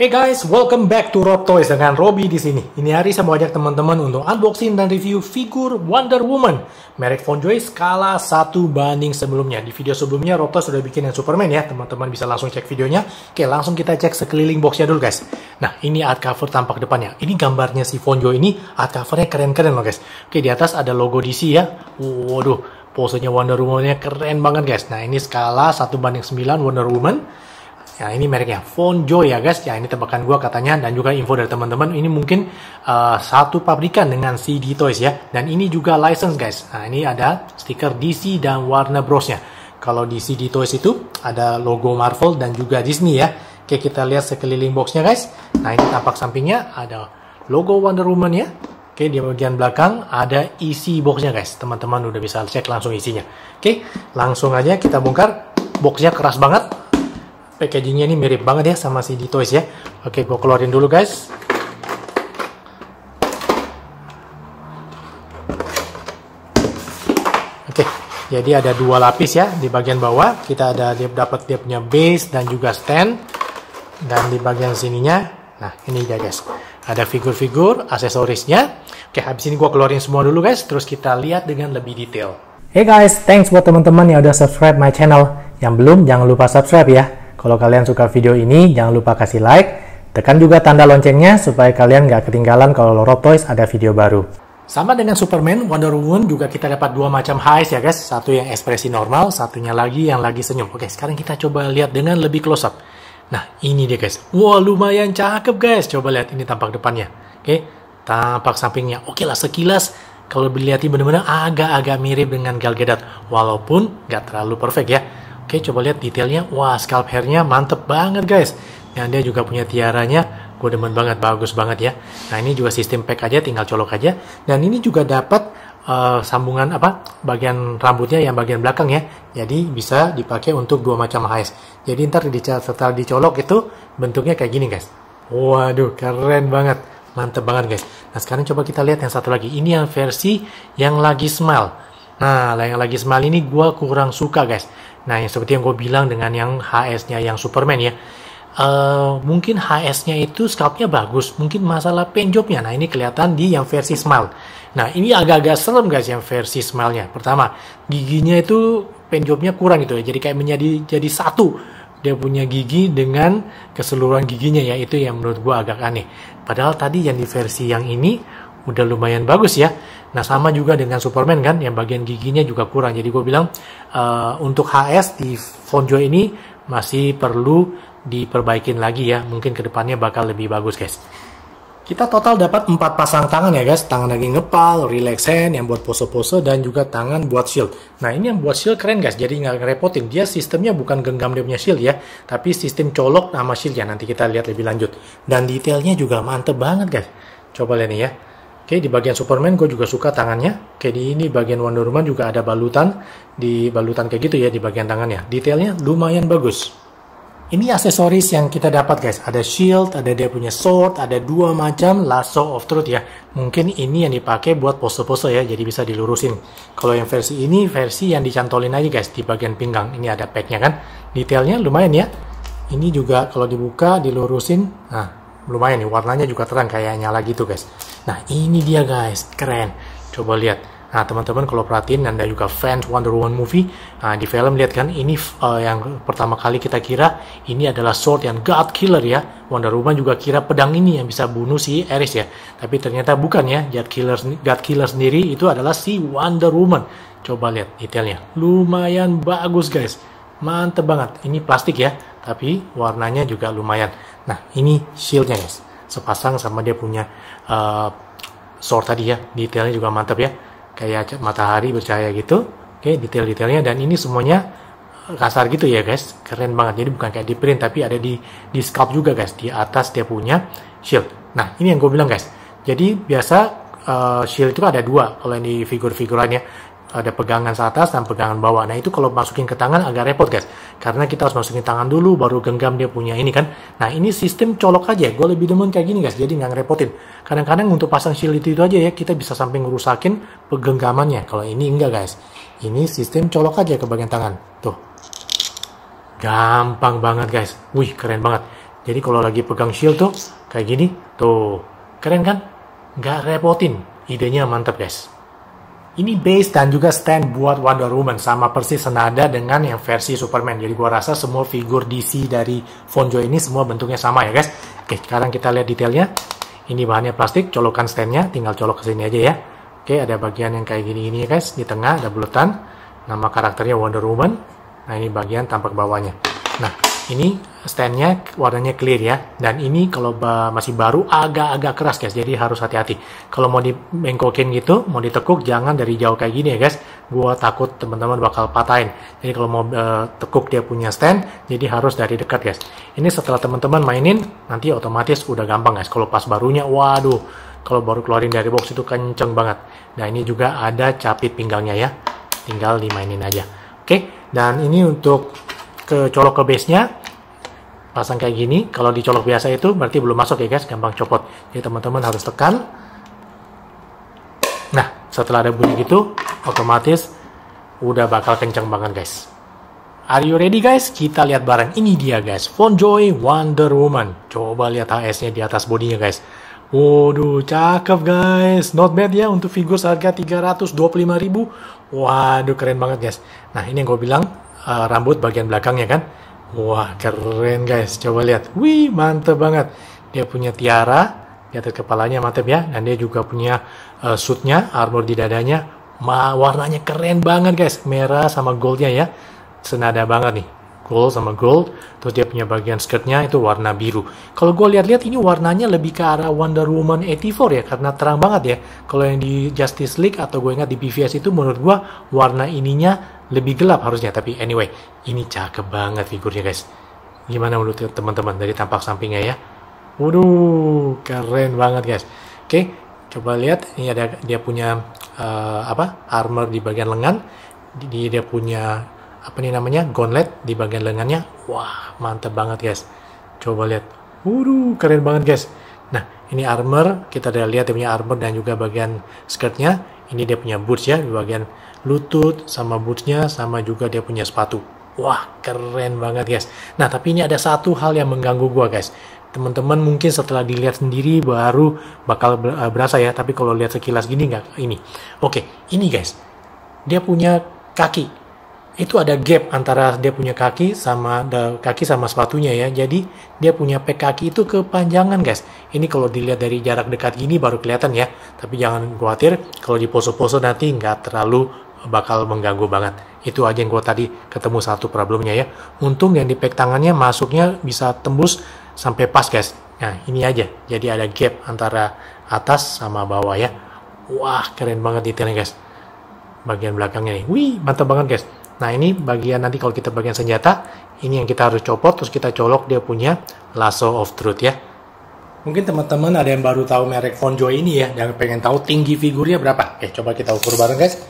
Hey guys, welcome back to Rob Toys dengan Robby di sini. Ini hari saya mau ajak teman-teman untuk unboxing dan review figur Wonder Woman merek Joy skala 1 banding sebelumnya. Di video sebelumnya Rob Toys sudah bikin yang Superman ya, teman-teman bisa langsung cek videonya. Oke, langsung kita cek sekeliling boxnya dulu guys. Nah, ini art cover tampak depannya. Ini gambarnya si Joy ini, art covernya keren-keren loh guys. Oke, di atas ada logo DC ya. Waduh, posenya Wonder Woman-nya keren banget guys. Nah, ini skala 1 banding 9 Wonder Woman Ya ini mereknya Phone Joy ya guys. Ya ini tebakan gue katanya dan juga info dari teman-teman ini mungkin uh, satu pabrikan dengan CD Toys ya. Dan ini juga license guys. Nah ini ada stiker DC dan warna brosnya. Kalau di CD Toys itu ada logo Marvel dan juga Disney ya. Oke kita lihat sekeliling boxnya guys. Nah ini tampak sampingnya ada logo Wonder Woman ya. Oke, di bagian belakang ada isi e boxnya guys. Teman-teman udah bisa cek langsung isinya. E Oke, langsung aja kita bongkar. Boxnya keras banget packagingnya ini mirip banget ya sama si Ditoys ya oke gue keluarin dulu guys oke jadi ada dua lapis ya di bagian bawah kita ada dia dapat dia punya base dan juga stand dan di bagian sininya nah ini dia guys ada figur-figur aksesorisnya oke habis ini gue keluarin semua dulu guys terus kita lihat dengan lebih detail Hey guys, thanks buat teman-teman yang udah subscribe my channel. Yang belum, jangan lupa subscribe ya. Kalau kalian suka video ini, jangan lupa kasih like, tekan juga tanda loncengnya supaya kalian nggak ketinggalan kalau Loro Toys ada video baru. Sama dengan Superman, Wonder Woman juga kita dapat dua macam highs ya guys. Satu yang ekspresi normal, satunya lagi yang lagi senyum. Oke, sekarang kita coba lihat dengan lebih close up. Nah, ini dia guys. Wah, wow, lumayan cakep guys. Coba lihat ini tampak depannya. Oke, tampak sampingnya. Oke lah, sekilas kalau dilihat benar-benar agak-agak mirip dengan Gal Gadot. Walaupun nggak terlalu perfect ya. Oke, coba lihat detailnya. Wah, scalp hairnya mantep banget guys. Dan dia juga punya tiaranya. Gue demen banget, bagus banget ya. Nah, ini juga sistem pack aja, tinggal colok aja. Dan ini juga dapat uh, sambungan apa bagian rambutnya yang bagian belakang ya. Jadi bisa dipakai untuk dua macam highs. Jadi ntar setelah dicolok itu bentuknya kayak gini guys. Waduh, keren banget. Mantep banget guys. Nah, sekarang coba kita lihat yang satu lagi. Ini yang versi yang lagi smile. Nah, yang lagi smile ini gue kurang suka guys Nah, yang seperti yang gue bilang dengan yang HS-nya yang Superman ya, uh, mungkin HS-nya itu scalp nya bagus, mungkin masalah penjobnya. Nah, ini kelihatan di yang versi Smile. Nah, ini agak-agak serem guys yang versi Smile-nya. Pertama, giginya itu penjobnya kurang gitu ya, jadi kayak menjadi jadi satu dia punya gigi dengan keseluruhan giginya ya itu yang menurut gue agak aneh padahal tadi yang di versi yang ini udah lumayan bagus ya. Nah sama juga dengan Superman kan, yang bagian giginya juga kurang. Jadi gue bilang uh, untuk HS di Fonjo ini masih perlu diperbaikin lagi ya. Mungkin kedepannya bakal lebih bagus guys. Kita total dapat 4 pasang tangan ya guys, tangan lagi ngepal, relax hand yang buat pose-pose dan juga tangan buat shield. Nah ini yang buat shield keren guys, jadi nggak ngerepotin. Dia sistemnya bukan genggam dia punya shield ya, tapi sistem colok sama shield ya nanti kita lihat lebih lanjut. Dan detailnya juga mantep banget guys. Coba lihat nih ya. Oke, di bagian Superman gue juga suka tangannya. Oke, di ini bagian Wonder Woman juga ada balutan. Di balutan kayak gitu ya, di bagian tangannya. Detailnya lumayan bagus. Ini aksesoris yang kita dapat guys. Ada shield, ada dia punya sword, ada dua macam lasso of truth ya. Mungkin ini yang dipakai buat pose-pose ya, jadi bisa dilurusin. Kalau yang versi ini, versi yang dicantolin aja guys di bagian pinggang. Ini ada packnya kan. Detailnya lumayan ya. Ini juga kalau dibuka, dilurusin. Nah, lumayan nih warnanya juga terang kayaknya lagi tuh, guys Nah ini dia guys, keren. Coba lihat. Nah teman-teman kalau perhatiin anda juga fans Wonder Woman movie, nah, di film lihat kan ini uh, yang pertama kali kita kira ini adalah sword yang God Killer ya. Wonder Woman juga kira pedang ini yang bisa bunuh si Eris ya. Tapi ternyata bukan ya, God Killer, God Killer sendiri itu adalah si Wonder Woman. Coba lihat detailnya, lumayan bagus guys mantep banget ini plastik ya tapi warnanya juga lumayan nah ini shieldnya guys sepasang sama dia punya uh, eh, sort tadi ya detailnya juga mantap ya kayak matahari bercahaya gitu oke okay, detail-detailnya dan ini semuanya kasar gitu ya guys keren banget jadi bukan kayak di print tapi ada di di scalp juga guys di atas dia punya shield nah ini yang gue bilang guys jadi biasa uh, shield itu ada dua kalau yang di figur-figurannya ada pegangan atas dan pegangan bawah. Nah itu kalau masukin ke tangan agak repot guys, karena kita harus masukin tangan dulu baru genggam dia punya ini kan. Nah ini sistem colok aja, gue lebih demen kayak gini guys, jadi nggak ngerepotin. Kadang-kadang untuk pasang shield itu, itu aja ya kita bisa sampai ngerusakin pegenggamannya. Kalau ini enggak guys, ini sistem colok aja ke bagian tangan, tuh. Gampang banget guys, wih keren banget. Jadi kalau lagi pegang shield tuh kayak gini, tuh keren kan? Nggak repotin, idenya mantap guys. Ini base dan juga stand buat Wonder Woman sama persis senada dengan yang versi Superman. Jadi gua rasa semua figur DC dari Fonjo ini semua bentuknya sama ya guys. Oke, sekarang kita lihat detailnya. Ini bahannya plastik, colokan standnya, tinggal colok ke sini aja ya. Oke, ada bagian yang kayak gini ini ya guys. Di tengah ada bulatan. nama karakternya Wonder Woman. Nah, ini bagian tampak bawahnya. Nah, ini standnya warnanya clear ya dan ini kalau ba masih baru agak-agak keras guys jadi harus hati-hati kalau mau dibengkokin gitu mau ditekuk jangan dari jauh kayak gini ya guys gua takut teman-teman bakal patahin jadi kalau mau uh, tekuk dia punya stand jadi harus dari dekat guys ini setelah teman-teman mainin nanti otomatis udah gampang guys kalau pas barunya waduh kalau baru keluarin dari box itu kenceng banget nah ini juga ada capit pinggangnya ya tinggal dimainin aja oke okay? dan ini untuk ke colok ke base-nya pasang kayak gini kalau dicolok biasa itu berarti belum masuk ya guys gampang copot jadi teman-teman harus tekan nah setelah ada bunyi gitu otomatis udah bakal kencang banget guys are you ready guys kita lihat barang ini dia guys phone joy Wonder Woman coba lihat HS-nya di atas bodinya guys Waduh, cakep guys. Not bad ya untuk figur seharga 325.000. Waduh, keren banget guys. Nah, ini yang gue bilang uh, rambut bagian belakangnya kan. Wah, keren guys. Coba lihat. Wih, mantep banget. Dia punya tiara di atas kepalanya mantep ya. Dan dia juga punya uh, suitnya, armor di dadanya. Ma, warnanya keren banget guys. Merah sama goldnya ya. Senada banget nih gold sama gold terus dia punya bagian skirtnya itu warna biru kalau gue lihat-lihat ini warnanya lebih ke arah Wonder Woman 84 ya karena terang banget ya kalau yang di Justice League atau gue ingat di BVS itu menurut gue warna ininya lebih gelap harusnya tapi anyway ini cakep banget figurnya guys gimana menurut teman-teman dari tampak sampingnya ya waduh keren banget guys oke coba lihat ini ada dia punya uh, apa armor di bagian lengan dia punya apa nih namanya gauntlet di bagian lengannya wah mantap banget guys coba lihat wudhu keren banget guys nah ini armor kita udah lihat dia punya armor dan juga bagian skirtnya ini dia punya boots ya di bagian lutut sama bootsnya sama juga dia punya sepatu wah keren banget guys nah tapi ini ada satu hal yang mengganggu gua guys teman-teman mungkin setelah dilihat sendiri baru bakal eh, berasa ya tapi kalau lihat sekilas gini nggak ini oke ini guys dia punya kaki itu ada gap antara dia punya kaki sama kaki sama sepatunya ya. Jadi dia punya pek kaki itu kepanjangan guys. Ini kalau dilihat dari jarak dekat gini baru kelihatan ya. Tapi jangan khawatir kalau di poso-poso nanti nggak terlalu bakal mengganggu banget. Itu aja yang gue tadi ketemu satu problemnya ya. Untung yang di pek tangannya masuknya bisa tembus sampai pas guys. Nah ini aja. Jadi ada gap antara atas sama bawah ya. Wah keren banget detailnya guys. Bagian belakangnya nih. Wih mantap banget guys. Nah ini bagian nanti kalau kita bagian senjata, ini yang kita harus copot, terus kita colok dia punya lasso of truth ya. Mungkin teman-teman ada yang baru tahu merek Fonjoy ini ya, dan pengen tahu tinggi figurnya berapa. Oke, eh, coba kita ukur bareng guys.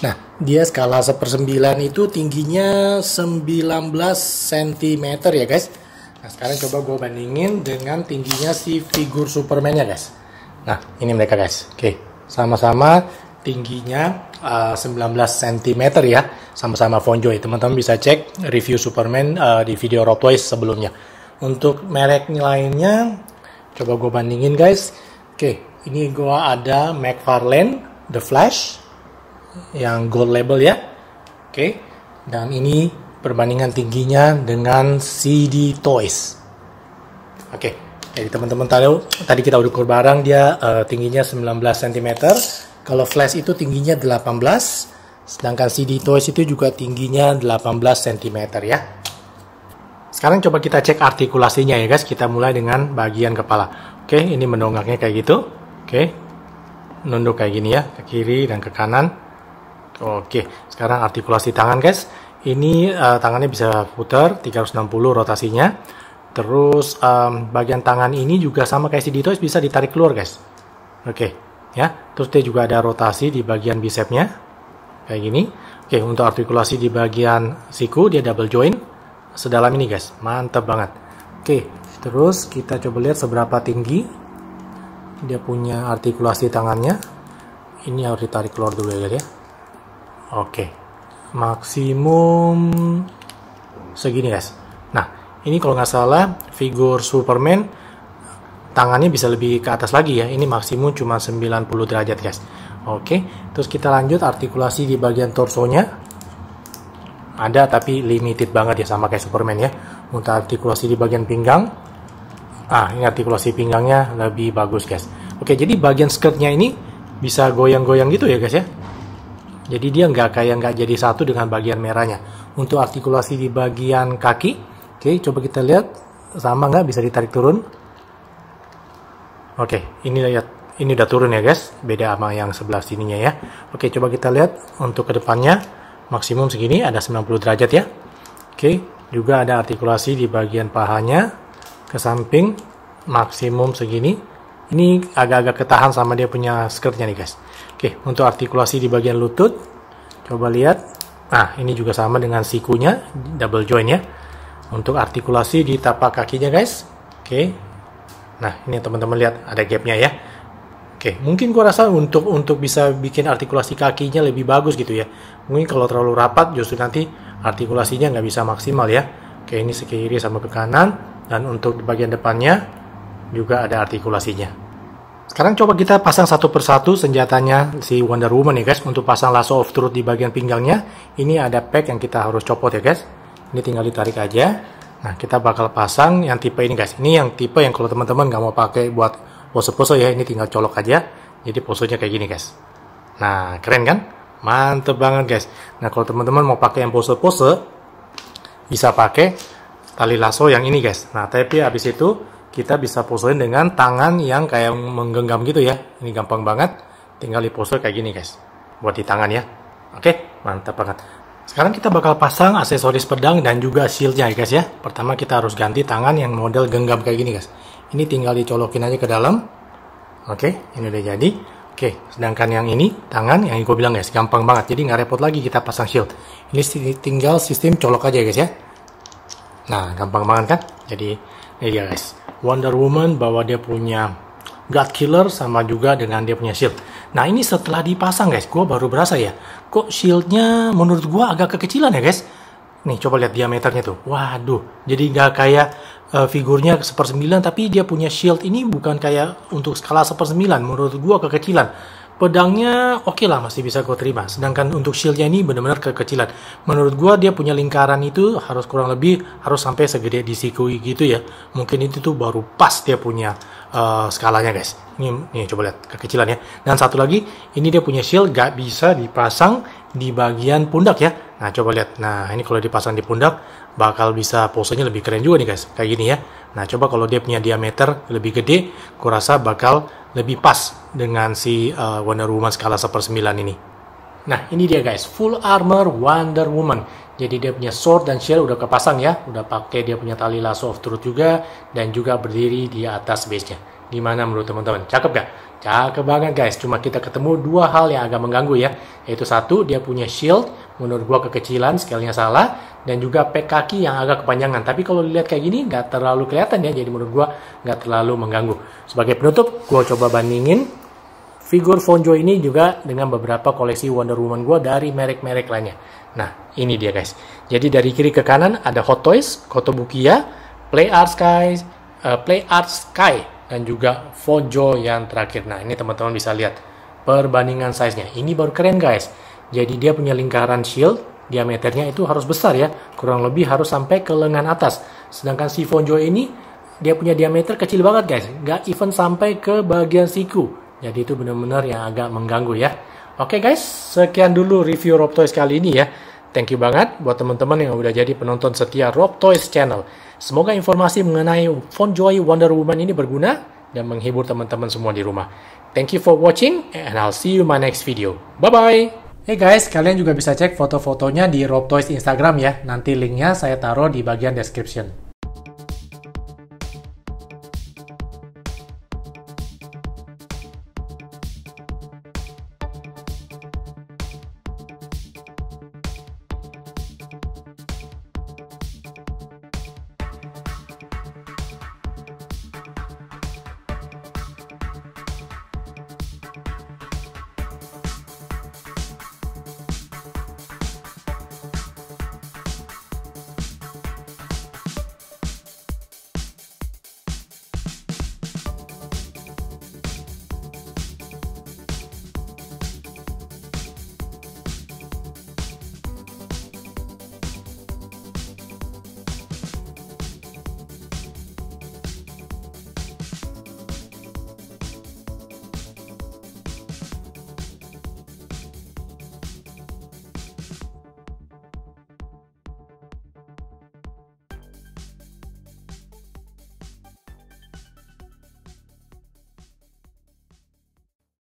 Nah, dia skala 1 9 itu tingginya 19 cm ya guys. Nah, sekarang coba gue bandingin dengan tingginya si figur Superman-nya guys. Nah, ini mereka guys. Oke, sama-sama tingginya uh, 19 cm ya sama-sama Fonjoy teman-teman bisa cek review Superman uh, di video Rob sebelumnya untuk merek lainnya coba gue bandingin guys oke okay, ini gue ada McFarlane The Flash yang gold label ya oke okay. dan ini perbandingan tingginya dengan CD Toys oke okay. Jadi teman-teman tahu tadi kita udah ukur barang dia uh, tingginya 19 cm kalau flash itu tingginya 18, sedangkan CD Toys itu juga tingginya 18 cm ya. Sekarang coba kita cek artikulasinya ya guys, kita mulai dengan bagian kepala. Oke, ini mendongaknya kayak gitu. Oke, nunduk kayak gini ya, ke kiri dan ke kanan. Oke, sekarang artikulasi tangan guys. Ini uh, tangannya bisa putar 360 rotasinya. Terus um, bagian tangan ini juga sama kayak CD Toys bisa ditarik keluar guys. Oke. Okay ya. Terus dia juga ada rotasi di bagian bisepnya kayak gini. Oke, untuk artikulasi di bagian siku dia double joint sedalam ini, guys. Mantap banget. Oke, terus kita coba lihat seberapa tinggi dia punya artikulasi tangannya. Ini harus ditarik keluar dulu ya, guys ya. Oke. Maksimum segini, guys. Nah, ini kalau nggak salah figur Superman tangannya bisa lebih ke atas lagi ya. Ini maksimum cuma 90 derajat guys. Oke, terus kita lanjut artikulasi di bagian torsonya. Ada tapi limited banget ya sama kayak Superman ya. Untuk artikulasi di bagian pinggang. Ah, ini artikulasi pinggangnya lebih bagus guys. Oke, jadi bagian skirtnya ini bisa goyang-goyang gitu ya guys ya. Jadi dia nggak kayak nggak jadi satu dengan bagian merahnya. Untuk artikulasi di bagian kaki, oke, coba kita lihat sama nggak bisa ditarik turun. Oke, ini lihat ini udah turun ya guys, beda sama yang sebelah sininya ya. Oke, coba kita lihat untuk kedepannya maksimum segini ada 90 derajat ya. Oke, juga ada artikulasi di bagian pahanya ke samping maksimum segini. Ini agak-agak ketahan sama dia punya skirtnya nih guys. Oke, untuk artikulasi di bagian lutut, coba lihat. Nah, ini juga sama dengan sikunya, double join ya. Untuk artikulasi di tapak kakinya guys. Oke, Nah, ini teman-teman lihat ada gapnya ya. Oke, mungkin gua rasa untuk untuk bisa bikin artikulasi kakinya lebih bagus gitu ya. Mungkin kalau terlalu rapat justru nanti artikulasinya nggak bisa maksimal ya. Oke, ini sekiri sama ke kanan dan untuk di bagian depannya juga ada artikulasinya. Sekarang coba kita pasang satu persatu senjatanya si Wonder Woman ya guys. Untuk pasang lasso of truth di bagian pinggangnya, ini ada pack yang kita harus copot ya guys. Ini tinggal ditarik aja. Nah, kita bakal pasang yang tipe ini guys. Ini yang tipe yang kalau teman-teman nggak mau pakai buat pose-pose ya, ini tinggal colok aja. Jadi posenya kayak gini guys. Nah, keren kan? Mantep banget guys. Nah, kalau teman-teman mau pakai yang pose-pose, bisa pakai tali lasso yang ini guys. Nah, tapi habis itu kita bisa posein dengan tangan yang kayak menggenggam gitu ya. Ini gampang banget. Tinggal di pose kayak gini guys. Buat di tangan ya. Oke, mantap banget. Sekarang kita bakal pasang aksesoris pedang dan juga shieldnya ya guys ya. Pertama kita harus ganti tangan yang model genggam kayak gini guys. Ini tinggal dicolokin aja ke dalam. Oke, ini udah jadi. Oke, sedangkan yang ini tangan yang gue bilang guys, gampang banget. Jadi nggak repot lagi kita pasang shield. Ini tinggal sistem colok aja ya, guys ya. Nah, gampang banget kan? Jadi ini dia guys. Wonder Woman bahwa dia punya God Killer sama juga dengan dia punya shield. Nah ini setelah dipasang guys, gue baru berasa ya, kok shieldnya menurut gue agak kekecilan ya guys. Nih coba lihat diameternya tuh, waduh, jadi nggak kayak uh, figurnya sepersembilan, tapi dia punya shield ini bukan kayak untuk skala sepersembilan, menurut gue kekecilan pedangnya oke okay lah masih bisa gue terima. Sedangkan untuk shieldnya ini benar-benar kekecilan. Menurut gue dia punya lingkaran itu harus kurang lebih harus sampai segede di Sikui gitu ya. Mungkin itu tuh baru pas dia punya uh, skalanya guys. Ini nih coba lihat kekecilan ya. Dan satu lagi ini dia punya shield gak bisa dipasang di bagian pundak ya. Nah coba lihat. Nah ini kalau dipasang di pundak bakal bisa posenya lebih keren juga nih guys. Kayak gini ya. Nah, coba kalau dia punya diameter lebih gede, kurasa bakal lebih pas dengan si uh, Wonder Woman skala 1 per 9 ini. Nah, ini dia guys, full armor Wonder Woman. Jadi dia punya sword dan shield udah kepasang ya, udah pakai dia punya tali lasso of truth juga, dan juga berdiri di atas base-nya. Gimana menurut teman-teman? Cakep gak? Cakep banget guys, cuma kita ketemu dua hal yang agak mengganggu ya. Yaitu satu, dia punya shield, menurut gua kekecilan, scale salah dan juga PKK yang agak kepanjangan. Tapi kalau dilihat kayak gini nggak terlalu kelihatan ya, jadi menurut gue nggak terlalu mengganggu. Sebagai penutup, gue coba bandingin figur Fonjo ini juga dengan beberapa koleksi Wonder Woman gue dari merek-merek lainnya. Nah, ini dia guys. Jadi dari kiri ke kanan ada Hot Toys, Kotobukiya, Play Art Sky, uh, Play Art Sky dan juga Fonjo yang terakhir. Nah, ini teman-teman bisa lihat perbandingan size-nya. Ini baru keren guys. Jadi dia punya lingkaran shield diameternya itu harus besar ya, kurang lebih harus sampai ke lengan atas. Sedangkan si Fonjo ini dia punya diameter kecil banget guys, nggak even sampai ke bagian siku. Jadi itu benar-benar yang agak mengganggu ya. Oke guys, sekian dulu review Rob Toys kali ini ya. Thank you banget buat teman-teman yang udah jadi penonton setia Rob Toys Channel. Semoga informasi mengenai Fonjoy Wonder Woman ini berguna dan menghibur teman-teman semua di rumah. Thank you for watching and I'll see you in my next video. Bye-bye! Hey guys, kalian juga bisa cek foto-fotonya di Rob Toys Instagram ya. Nanti linknya saya taruh di bagian description.